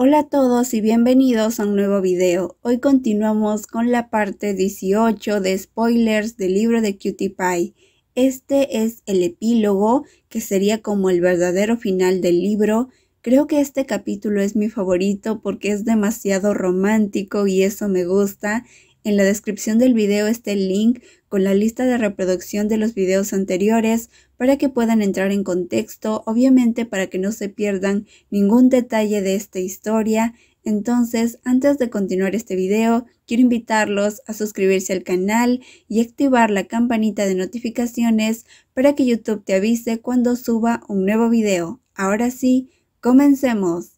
Hola a todos y bienvenidos a un nuevo video. Hoy continuamos con la parte 18 de spoilers del libro de Cutie Pie. Este es el epílogo, que sería como el verdadero final del libro. Creo que este capítulo es mi favorito porque es demasiado romántico y eso me gusta. En la descripción del video está el link con la lista de reproducción de los videos anteriores para que puedan entrar en contexto, obviamente para que no se pierdan ningún detalle de esta historia. Entonces, antes de continuar este video, quiero invitarlos a suscribirse al canal y activar la campanita de notificaciones para que YouTube te avise cuando suba un nuevo video. Ahora sí, comencemos.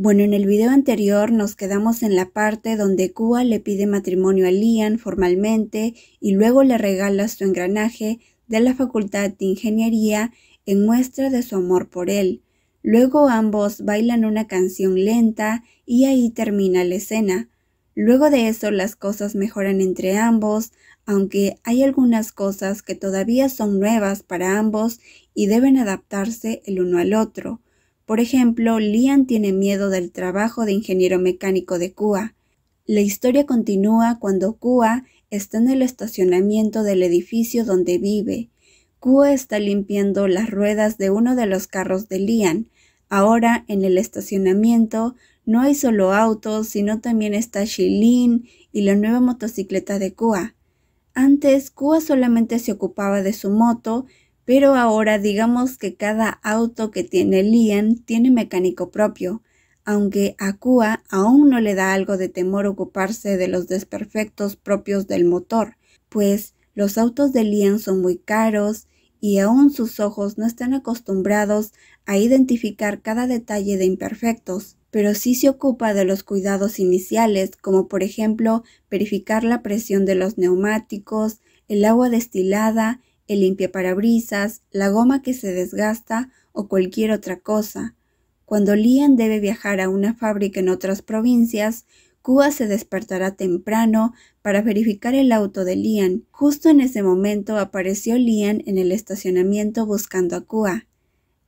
Bueno, en el video anterior nos quedamos en la parte donde Kua le pide matrimonio a Lian formalmente y luego le regala su engranaje de la Facultad de Ingeniería en muestra de su amor por él. Luego ambos bailan una canción lenta y ahí termina la escena. Luego de eso las cosas mejoran entre ambos, aunque hay algunas cosas que todavía son nuevas para ambos y deben adaptarse el uno al otro. Por ejemplo, Lian tiene miedo del trabajo de ingeniero mecánico de Kua. La historia continúa cuando Kua está en el estacionamiento del edificio donde vive. Kua está limpiando las ruedas de uno de los carros de Lian. Ahora, en el estacionamiento, no hay solo autos, sino también está Shilin y la nueva motocicleta de Kua. Antes, Kua solamente se ocupaba de su moto, pero ahora digamos que cada auto que tiene Lian tiene mecánico propio, aunque a Kua aún no le da algo de temor ocuparse de los desperfectos propios del motor, pues los autos de Lian son muy caros y aún sus ojos no están acostumbrados a identificar cada detalle de imperfectos pero sí se ocupa de los cuidados iniciales, como por ejemplo verificar la presión de los neumáticos, el agua destilada el limpiaparabrisas, la goma que se desgasta o cualquier otra cosa. Cuando Lian debe viajar a una fábrica en otras provincias, Kua se despertará temprano para verificar el auto de Lian. Justo en ese momento apareció Lian en el estacionamiento buscando a Kua.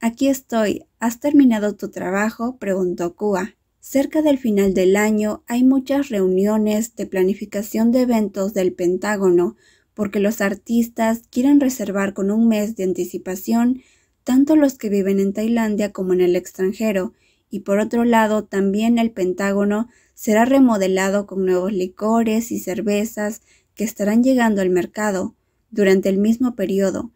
Aquí estoy. ¿Has terminado tu trabajo? preguntó Kua. Cerca del final del año hay muchas reuniones de planificación de eventos del Pentágono, porque los artistas quieren reservar con un mes de anticipación tanto los que viven en Tailandia como en el extranjero, y por otro lado también el Pentágono será remodelado con nuevos licores y cervezas que estarán llegando al mercado durante el mismo periodo.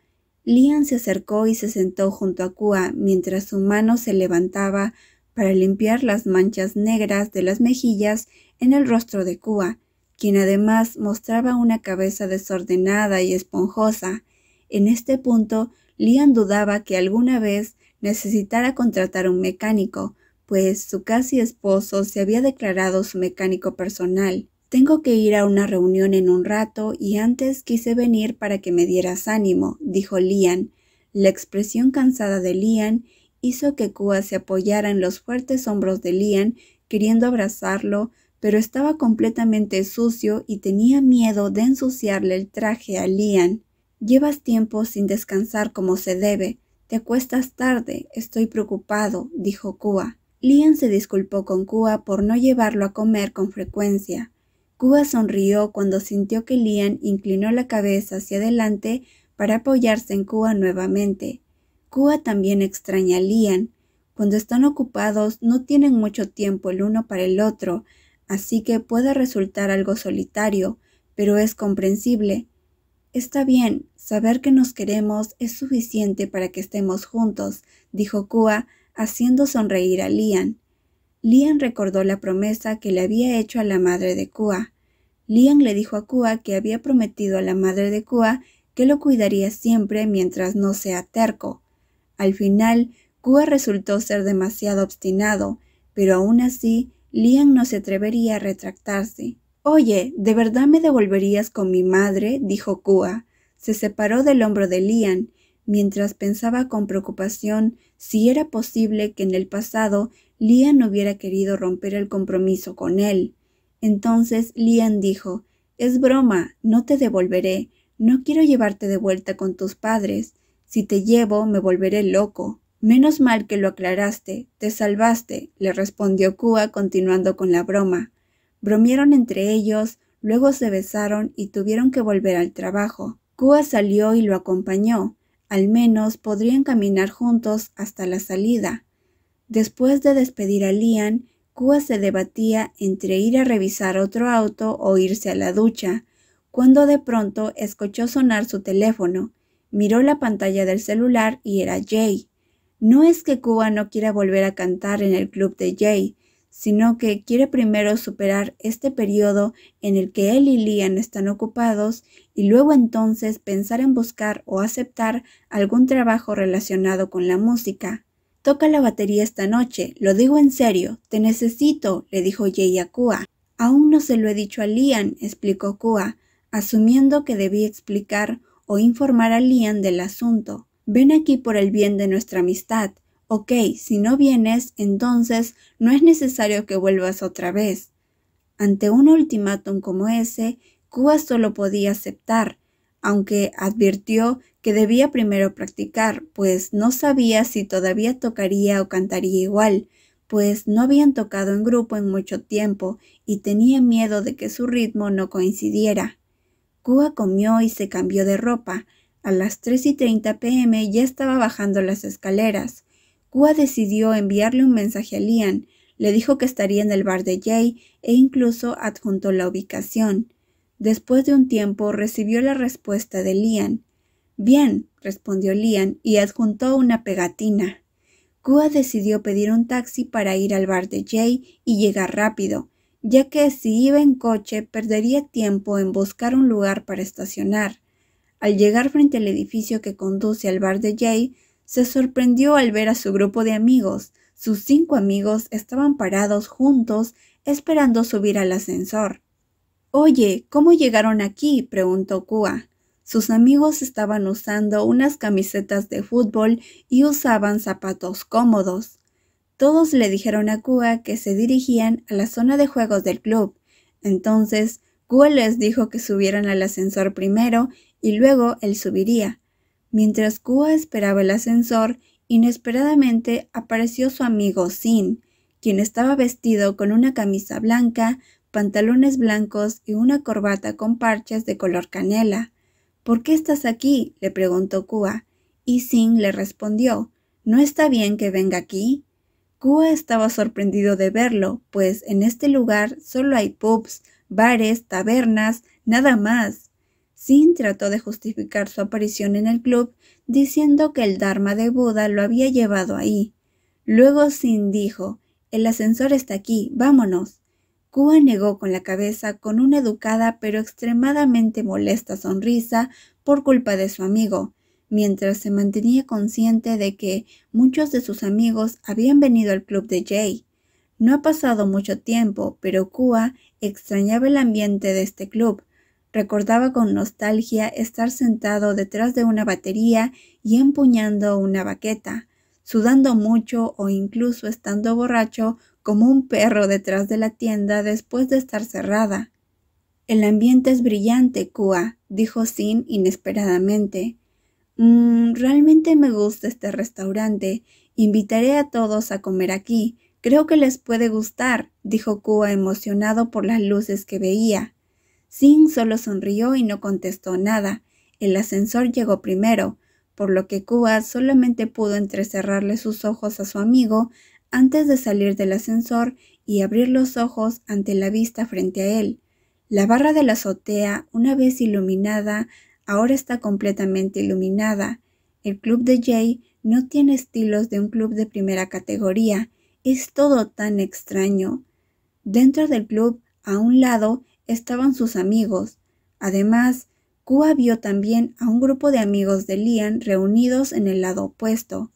Lian se acercó y se sentó junto a Kua mientras su mano se levantaba para limpiar las manchas negras de las mejillas en el rostro de Kua quien además mostraba una cabeza desordenada y esponjosa. En este punto, Lian dudaba que alguna vez necesitara contratar un mecánico, pues su casi esposo se había declarado su mecánico personal. Tengo que ir a una reunión en un rato y antes quise venir para que me dieras ánimo, dijo Lian. La expresión cansada de Lian hizo que Kua se apoyara en los fuertes hombros de Lian, queriendo abrazarlo, pero estaba completamente sucio y tenía miedo de ensuciarle el traje a Lian. Llevas tiempo sin descansar como se debe. Te acuestas tarde. Estoy preocupado, dijo Kua. Lian se disculpó con Kua por no llevarlo a comer con frecuencia. Kua sonrió cuando sintió que Lian inclinó la cabeza hacia adelante para apoyarse en Kua nuevamente. Kua también extraña a Lian. Cuando están ocupados no tienen mucho tiempo el uno para el otro, así que puede resultar algo solitario, pero es comprensible. Está bien, saber que nos queremos es suficiente para que estemos juntos, dijo Kua, haciendo sonreír a Lian. Lian recordó la promesa que le había hecho a la madre de Kua. Lian le dijo a Kua que había prometido a la madre de Kua que lo cuidaría siempre mientras no sea terco. Al final, Kua resultó ser demasiado obstinado, pero aún así Lian no se atrevería a retractarse. Oye, ¿de verdad me devolverías con mi madre? dijo Kua. Se separó del hombro de Lian, mientras pensaba con preocupación si era posible que en el pasado no hubiera querido romper el compromiso con él. Entonces Lian dijo, Es broma, no te devolveré. No quiero llevarte de vuelta con tus padres. Si te llevo, me volveré loco. Menos mal que lo aclaraste, te salvaste, le respondió Kua continuando con la broma. Bromieron entre ellos, luego se besaron y tuvieron que volver al trabajo. Kua salió y lo acompañó. Al menos podrían caminar juntos hasta la salida. Después de despedir a Lian, Kua se debatía entre ir a revisar otro auto o irse a la ducha, cuando de pronto escuchó sonar su teléfono. Miró la pantalla del celular y era Jay. No es que Cuba no quiera volver a cantar en el club de Jay, sino que quiere primero superar este periodo en el que él y Lian están ocupados y luego entonces pensar en buscar o aceptar algún trabajo relacionado con la música. Toca la batería esta noche, lo digo en serio, te necesito, le dijo Jay a Kua. Aún no se lo he dicho a Lian, explicó Kua, asumiendo que debía explicar o informar a Lian del asunto. Ven aquí por el bien de nuestra amistad. Ok, si no vienes, entonces no es necesario que vuelvas otra vez. Ante un ultimátum como ese, Cuba solo podía aceptar, aunque advirtió que debía primero practicar, pues no sabía si todavía tocaría o cantaría igual, pues no habían tocado en grupo en mucho tiempo y tenía miedo de que su ritmo no coincidiera. Cuba comió y se cambió de ropa, a las 3 y 30 pm ya estaba bajando las escaleras. Kua decidió enviarle un mensaje a Lian, le dijo que estaría en el bar de Jay e incluso adjuntó la ubicación. Después de un tiempo recibió la respuesta de Lian. Bien, respondió Lian y adjuntó una pegatina. Kua decidió pedir un taxi para ir al bar de Jay y llegar rápido, ya que si iba en coche perdería tiempo en buscar un lugar para estacionar. Al llegar frente al edificio que conduce al bar de Jay, se sorprendió al ver a su grupo de amigos. Sus cinco amigos estaban parados juntos esperando subir al ascensor. Oye, ¿cómo llegaron aquí? preguntó Kua. Sus amigos estaban usando unas camisetas de fútbol y usaban zapatos cómodos. Todos le dijeron a Kua que se dirigían a la zona de juegos del club. Entonces, Kua les dijo que subieran al ascensor primero y luego él subiría. Mientras Kua esperaba el ascensor, inesperadamente apareció su amigo Sin, quien estaba vestido con una camisa blanca, pantalones blancos y una corbata con parches de color canela. ¿Por qué estás aquí? le preguntó Kua, y Sin le respondió ¿No está bien que venga aquí? Kua estaba sorprendido de verlo, pues en este lugar solo hay pubs, bares, tabernas, nada más. Sin trató de justificar su aparición en el club diciendo que el Dharma de Buda lo había llevado ahí. Luego Sin dijo, el ascensor está aquí, vámonos. Kua negó con la cabeza con una educada pero extremadamente molesta sonrisa por culpa de su amigo, mientras se mantenía consciente de que muchos de sus amigos habían venido al club de Jay. No ha pasado mucho tiempo, pero Kua extrañaba el ambiente de este club. Recordaba con nostalgia estar sentado detrás de una batería y empuñando una baqueta, sudando mucho o incluso estando borracho como un perro detrás de la tienda después de estar cerrada. El ambiente es brillante, Kua, dijo Sin inesperadamente. Mmm, realmente me gusta este restaurante. Invitaré a todos a comer aquí. Creo que les puede gustar, dijo Cuba emocionado por las luces que veía. Sin solo sonrió y no contestó nada. El ascensor llegó primero, por lo que Cuba solamente pudo entrecerrarle sus ojos a su amigo antes de salir del ascensor y abrir los ojos ante la vista frente a él. La barra de la azotea, una vez iluminada, ahora está completamente iluminada. El club de Jay no tiene estilos de un club de primera categoría, es todo tan extraño. Dentro del club, a un lado, estaban sus amigos. Además, Kua vio también a un grupo de amigos de Lian reunidos en el lado opuesto.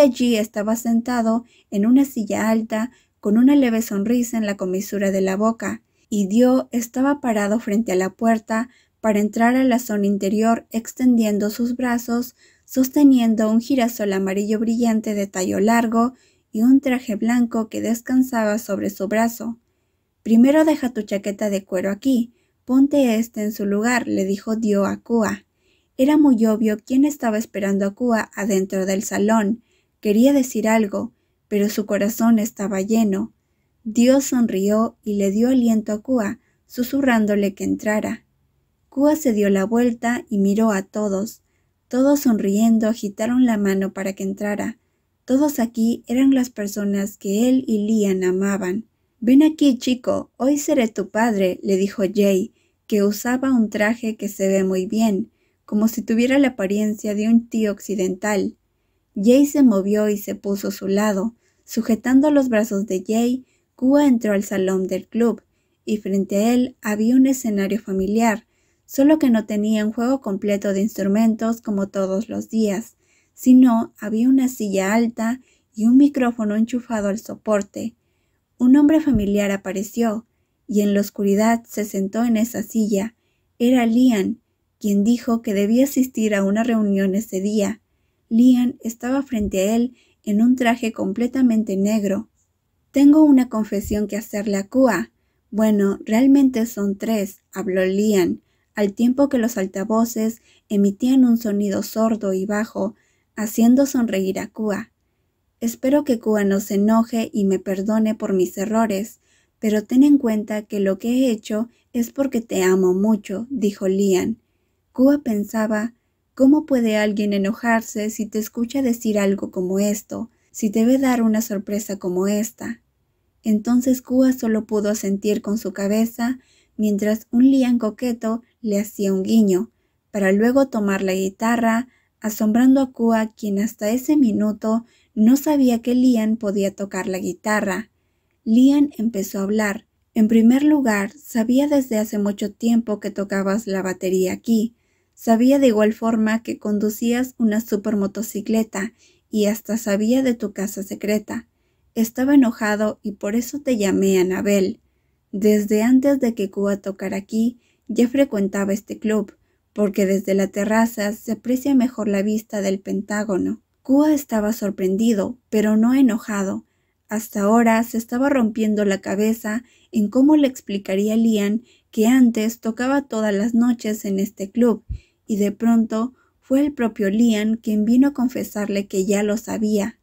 allí estaba sentado en una silla alta con una leve sonrisa en la comisura de la boca, y Dio estaba parado frente a la puerta para entrar a la zona interior extendiendo sus brazos, sosteniendo un girasol amarillo brillante de tallo largo y un traje blanco que descansaba sobre su brazo. Primero deja tu chaqueta de cuero aquí, ponte este en su lugar, le dijo Dio a Kua. Era muy obvio quién estaba esperando a Kua adentro del salón. Quería decir algo, pero su corazón estaba lleno. Dio sonrió y le dio aliento a Kua, susurrándole que entrara. Kua se dio la vuelta y miró a todos. Todos sonriendo agitaron la mano para que entrara. Todos aquí eran las personas que él y Lian amaban. Ven aquí, chico, hoy seré tu padre, le dijo Jay, que usaba un traje que se ve muy bien, como si tuviera la apariencia de un tío occidental. Jay se movió y se puso a su lado. Sujetando los brazos de Jay, Kua entró al salón del club, y frente a él había un escenario familiar, solo que no tenía un juego completo de instrumentos como todos los días. Sino había una silla alta y un micrófono enchufado al soporte. Un hombre familiar apareció, y en la oscuridad se sentó en esa silla. Era Lian, quien dijo que debía asistir a una reunión ese día. Lian estaba frente a él en un traje completamente negro. Tengo una confesión que hacerle a Kua. Bueno, realmente son tres, habló Lian, al tiempo que los altavoces emitían un sonido sordo y bajo haciendo sonreír a Kua. Espero que Kua no se enoje y me perdone por mis errores, pero ten en cuenta que lo que he hecho es porque te amo mucho, dijo Lian. Kua pensaba, ¿cómo puede alguien enojarse si te escucha decir algo como esto, si te dar una sorpresa como esta? Entonces Kua solo pudo sentir con su cabeza mientras un Lian coqueto le hacía un guiño, para luego tomar la guitarra, asombrando a Kua, quien hasta ese minuto no sabía que Lian podía tocar la guitarra. Lian empezó a hablar. En primer lugar, sabía desde hace mucho tiempo que tocabas la batería aquí. Sabía de igual forma que conducías una supermotocicleta y hasta sabía de tu casa secreta. Estaba enojado y por eso te llamé Anabel. Desde antes de que Kua tocara aquí, ya frecuentaba este club, porque desde la terraza se aprecia mejor la vista del Pentágono. Kua estaba sorprendido, pero no enojado. Hasta ahora se estaba rompiendo la cabeza en cómo le explicaría Lian que antes tocaba todas las noches en este club, y de pronto fue el propio Lian quien vino a confesarle que ya lo sabía.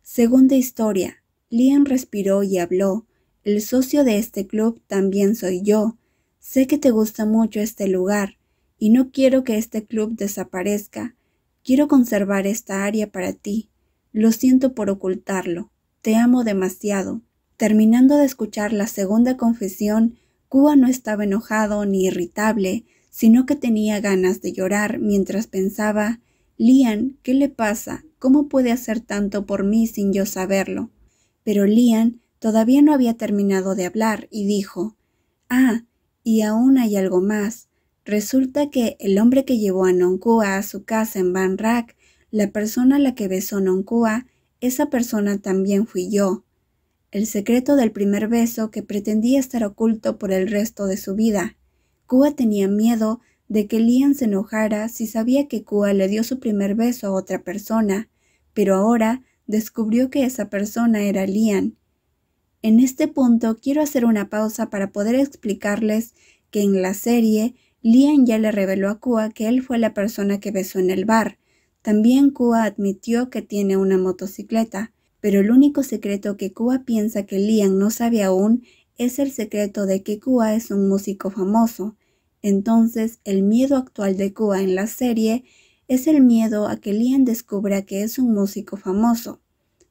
Segunda historia. Lian respiró y habló. El socio de este club también soy yo. Sé que te gusta mucho este lugar y no quiero que este club desaparezca. Quiero conservar esta área para ti. Lo siento por ocultarlo. Te amo demasiado. Terminando de escuchar la segunda confesión, Cuba no estaba enojado ni irritable, sino que tenía ganas de llorar mientras pensaba Lian, ¿qué le pasa? ¿Cómo puede hacer tanto por mí sin yo saberlo? Pero Lian todavía no había terminado de hablar y dijo Ah, y aún hay algo más. Resulta que el hombre que llevó a Nonkua a su casa en Van Rack, la persona a la que besó Nonkua, esa persona también fui yo. El secreto del primer beso que pretendía estar oculto por el resto de su vida. Kua tenía miedo de que Lian se enojara si sabía que Kua le dio su primer beso a otra persona, pero ahora descubrió que esa persona era Lian. En este punto quiero hacer una pausa para poder explicarles que en la serie Lian ya le reveló a Kua que él fue la persona que besó en el bar. También Kua admitió que tiene una motocicleta, pero el único secreto que Kua piensa que Lian no sabe aún es el secreto de que Kua es un músico famoso. Entonces, el miedo actual de Kua en la serie es el miedo a que Lian descubra que es un músico famoso.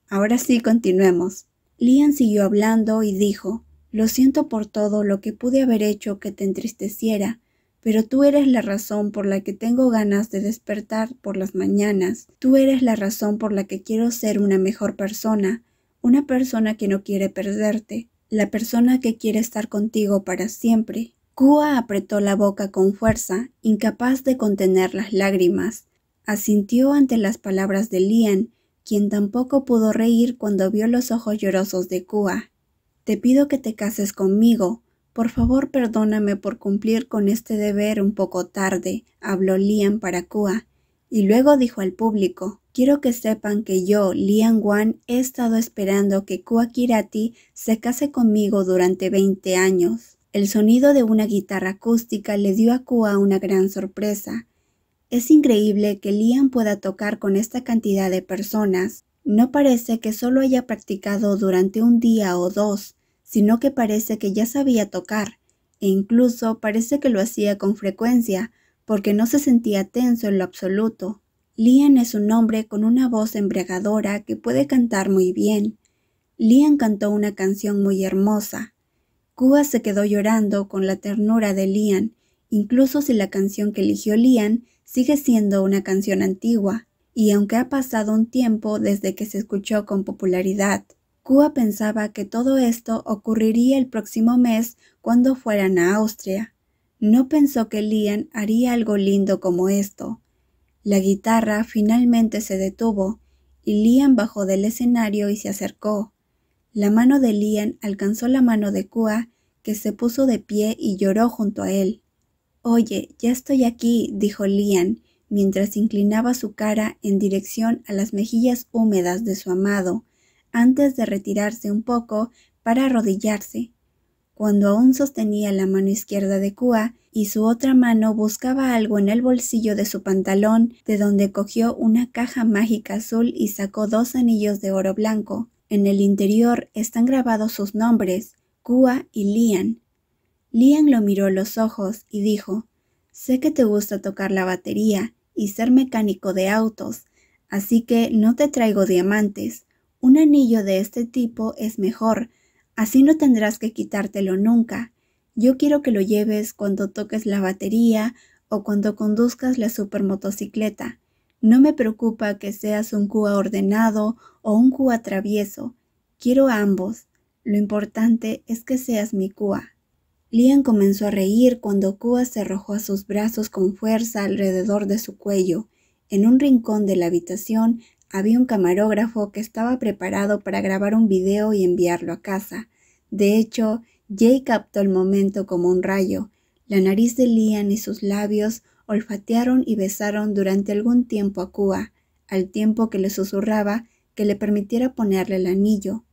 Ahora sí, continuemos. Lian siguió hablando y dijo, Lo siento por todo lo que pude haber hecho que te entristeciera pero tú eres la razón por la que tengo ganas de despertar por las mañanas, tú eres la razón por la que quiero ser una mejor persona, una persona que no quiere perderte, la persona que quiere estar contigo para siempre. Kua apretó la boca con fuerza, incapaz de contener las lágrimas. Asintió ante las palabras de Lian, quien tampoco pudo reír cuando vio los ojos llorosos de Kua. Te pido que te cases conmigo, por favor, perdóname por cumplir con este deber un poco tarde, habló Lian para Kua, y luego dijo al público, quiero que sepan que yo, Lian Wan, he estado esperando que Kua Kirati se case conmigo durante 20 años. El sonido de una guitarra acústica le dio a Kua una gran sorpresa. Es increíble que Lian pueda tocar con esta cantidad de personas. No parece que solo haya practicado durante un día o dos, sino que parece que ya sabía tocar, e incluso parece que lo hacía con frecuencia, porque no se sentía tenso en lo absoluto. Lian es un hombre con una voz embriagadora que puede cantar muy bien. Lian cantó una canción muy hermosa. Cuba se quedó llorando con la ternura de Lian, incluso si la canción que eligió Lian sigue siendo una canción antigua, y aunque ha pasado un tiempo desde que se escuchó con popularidad. Kua pensaba que todo esto ocurriría el próximo mes cuando fueran a Austria. No pensó que Lian haría algo lindo como esto. La guitarra finalmente se detuvo y Lian bajó del escenario y se acercó. La mano de Lian alcanzó la mano de Kua, que se puso de pie y lloró junto a él. Oye, ya estoy aquí, dijo Lian, mientras inclinaba su cara en dirección a las mejillas húmedas de su amado, antes de retirarse un poco para arrodillarse, cuando aún sostenía la mano izquierda de Kua y su otra mano buscaba algo en el bolsillo de su pantalón, de donde cogió una caja mágica azul y sacó dos anillos de oro blanco. En el interior están grabados sus nombres, Kua y Lian. Lian lo miró los ojos y dijo, Sé que te gusta tocar la batería y ser mecánico de autos, así que no te traigo diamantes, un anillo de este tipo es mejor, así no tendrás que quitártelo nunca. Yo quiero que lo lleves cuando toques la batería o cuando conduzcas la supermotocicleta. No me preocupa que seas un cua ordenado o un cua travieso. Quiero ambos. Lo importante es que seas mi cua. Liam comenzó a reír cuando Kua se arrojó a sus brazos con fuerza alrededor de su cuello. En un rincón de la habitación había un camarógrafo que estaba preparado para grabar un video y enviarlo a casa. De hecho, Jay captó el momento como un rayo. La nariz de Lian y sus labios olfatearon y besaron durante algún tiempo a Kua, al tiempo que le susurraba que le permitiera ponerle el anillo.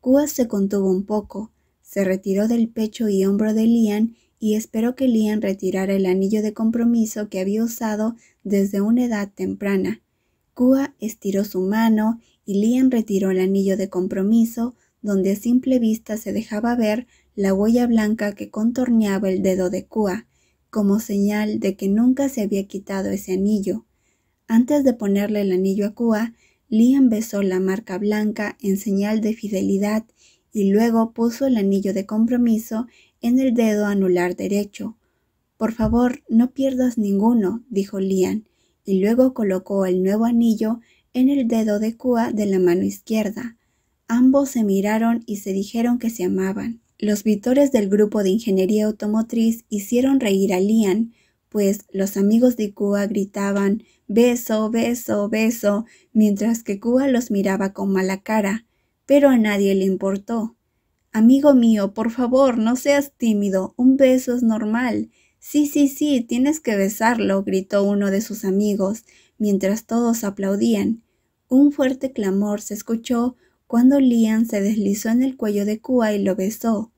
Kua se contuvo un poco, se retiró del pecho y hombro de Lian y esperó que Lian retirara el anillo de compromiso que había usado desde una edad temprana. Kua estiró su mano y Liam retiró el anillo de compromiso, donde a simple vista se dejaba ver la huella blanca que contorneaba el dedo de Kua, como señal de que nunca se había quitado ese anillo. Antes de ponerle el anillo a Kua, Liam besó la marca blanca en señal de fidelidad y luego puso el anillo de compromiso en el dedo anular derecho. Por favor, no pierdas ninguno, dijo Lian y luego colocó el nuevo anillo en el dedo de Cua de la mano izquierda. Ambos se miraron y se dijeron que se amaban. Los vitores del grupo de ingeniería automotriz hicieron reír a Lian, pues los amigos de Cua gritaban beso, beso, beso, mientras que Cua los miraba con mala cara, pero a nadie le importó. Amigo mío, por favor, no seas tímido, un beso es normal, Sí, sí, sí, tienes que besarlo, gritó uno de sus amigos, mientras todos aplaudían. Un fuerte clamor se escuchó cuando Lian se deslizó en el cuello de Kua y lo besó.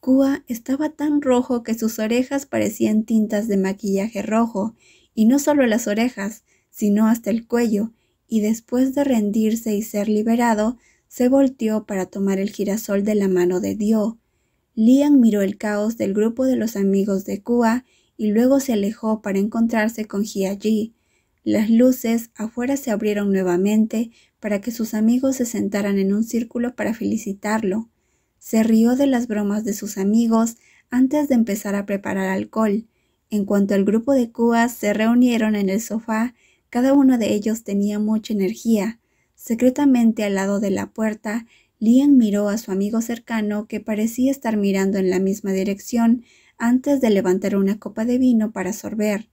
Kua estaba tan rojo que sus orejas parecían tintas de maquillaje rojo, y no solo las orejas, sino hasta el cuello, y después de rendirse y ser liberado, se volteó para tomar el girasol de la mano de Dios. Lian miró el caos del grupo de los amigos de Kua y luego se alejó para encontrarse con Ji. Las luces afuera se abrieron nuevamente para que sus amigos se sentaran en un círculo para felicitarlo. Se rió de las bromas de sus amigos antes de empezar a preparar alcohol. En cuanto al grupo de Kua se reunieron en el sofá, cada uno de ellos tenía mucha energía. Secretamente al lado de la puerta Lian miró a su amigo cercano que parecía estar mirando en la misma dirección antes de levantar una copa de vino para sorber.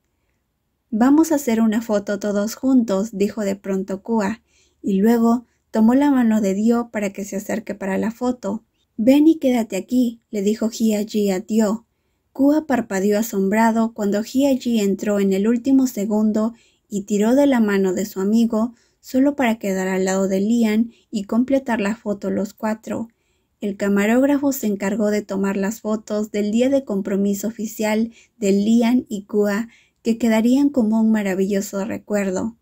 Vamos a hacer una foto todos juntos, dijo de pronto Kua, y luego tomó la mano de Dio para que se acerque para la foto. Ven y quédate aquí, le dijo Ji a Dio. Kua parpadeó asombrado cuando Ji entró en el último segundo y tiró de la mano de su amigo solo para quedar al lado de Lian y completar la foto los cuatro. El camarógrafo se encargó de tomar las fotos del día de compromiso oficial de Lian y Kua, que quedarían como un maravilloso recuerdo.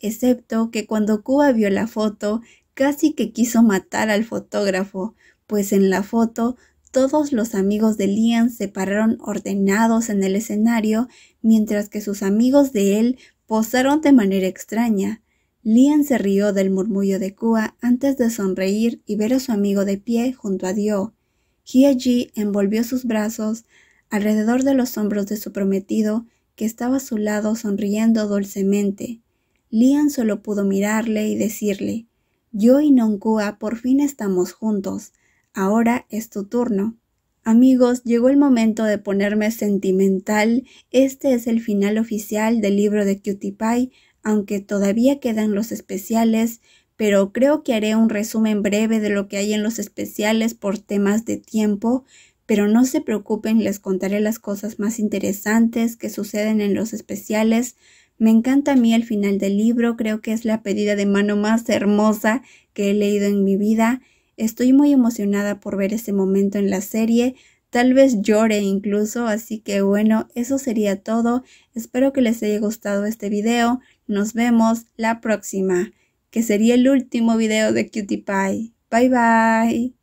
Excepto que cuando Kua vio la foto, casi que quiso matar al fotógrafo, pues en la foto todos los amigos de Lian se pararon ordenados en el escenario, mientras que sus amigos de él posaron de manera extraña. Lian se rió del murmullo de Kua antes de sonreír y ver a su amigo de pie junto a Dio. Hi ji envolvió sus brazos alrededor de los hombros de su prometido, que estaba a su lado sonriendo dulcemente. Lian solo pudo mirarle y decirle, yo y Kua por fin estamos juntos. Ahora es tu turno. Amigos, llegó el momento de ponerme sentimental. Este es el final oficial del libro de Cutie aunque todavía quedan los especiales, pero creo que haré un resumen breve de lo que hay en los especiales por temas de tiempo, pero no se preocupen, les contaré las cosas más interesantes que suceden en los especiales. Me encanta a mí el final del libro, creo que es la pedida de mano más hermosa que he leído en mi vida. Estoy muy emocionada por ver ese momento en la serie, tal vez llore incluso, así que bueno, eso sería todo. Espero que les haya gustado este video. Nos vemos la próxima, que sería el último video de Cutie Pie. Bye bye.